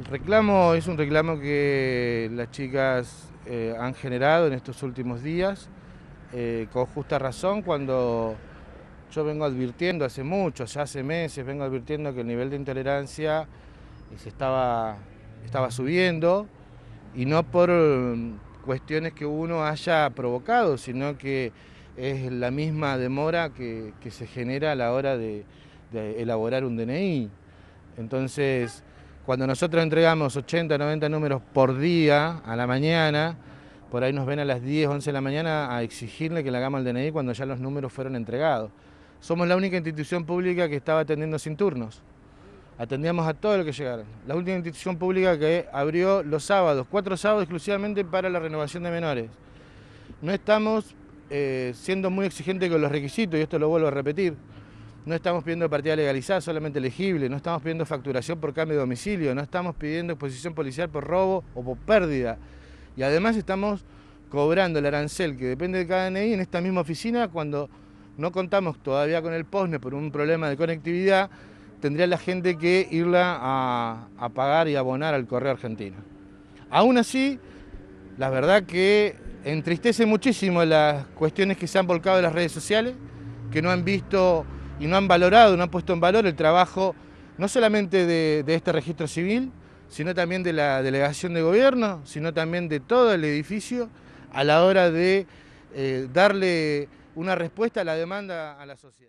El reclamo es un reclamo que las chicas eh, han generado en estos últimos días, eh, con justa razón, cuando yo vengo advirtiendo hace mucho, ya hace meses, vengo advirtiendo que el nivel de intolerancia eh, se estaba, estaba subiendo, y no por mm, cuestiones que uno haya provocado, sino que es la misma demora que, se genera a la hora de, de elaborar un DNI. Entonces, cuando nosotros entregamos 80, 90 números por día a la mañana, por ahí nos ven a las 10, 11 de la mañana a exigirle que le hagamos el DNI cuando ya los números fueron entregados. Somos la única institución pública que estaba atendiendo sin turnos. Atendíamos a todo lo que llegara. La última institución pública que abrió los sábados, cuatro sábados exclusivamente para la renovación de menores. No estamos eh, siendo muy exigentes con los requisitos, y esto lo vuelvo a repetir. No estamos pidiendo partida legalizada, solamente elegible. No estamos pidiendo facturación por cambio de domicilio. No estamos pidiendo exposición policial por robo o por pérdida. Y además estamos cobrando el arancel que depende de cada DNI en esta misma oficina cuando no contamos todavía con el POSNE por un problema de conectividad, tendría la gente que irla a, a pagar y abonar al correo argentino. Aún así, la verdad que entristece muchísimo las cuestiones que se han volcado en las redes sociales, que no han visto y no han valorado, no han puesto en valor el trabajo no solamente de, este registro civil, sino también de la delegación de gobierno, sino también de todo el edificio a la hora de eh, darle una respuesta a la demanda a la sociedad.